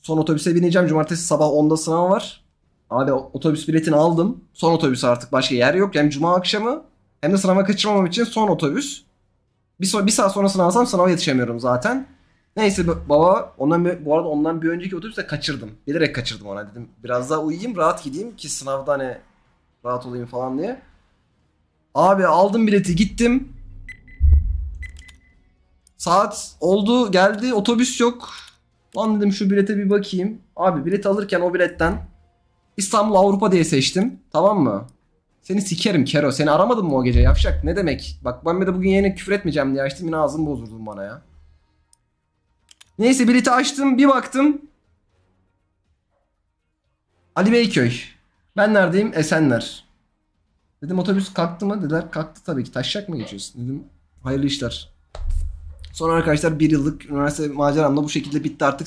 Son otobüse bineceğim. Cumartesi sabah 10'da sınav var. Abi otobüs biletini aldım. Son otobüs artık başka yer yok. hem cuma akşamı hem de sınava kaçırmamam için son otobüs. Bir, so bir saat sonrasını alsam sınava yetişemiyorum zaten. Neyse baba ondan bu arada ondan bir önceki otobüste kaçırdım. Bilerek kaçırdım ona dedim. Biraz daha uyuyayım rahat gideyim ki sınavda hani rahat olayım falan diye. Abi aldım bileti gittim. Saat oldu geldi otobüs yok. Lan dedim şu bilete bir bakayım. Abi bilet alırken o biletten İstanbul Avrupa diye seçtim. Tamam mı? Seni sikerim Kero. Seni aramadım mı o gece yapşak? Ne demek? Bak ben de bugün yine küfür etmeyeceğim diye açtım. Yine ağzını bozurdun bana ya. Neyse bileti açtım. Bir baktım. Ali Beyköy. Ben neredeyim? Esenler. Dedim otobüs kalktı mı? Dediler kalktı tabii ki. Taşacak mı geçiyorsun? Dedim hayırlı işler. Sonra arkadaşlar bir yıllık üniversite maceram da bu şekilde bitti artık.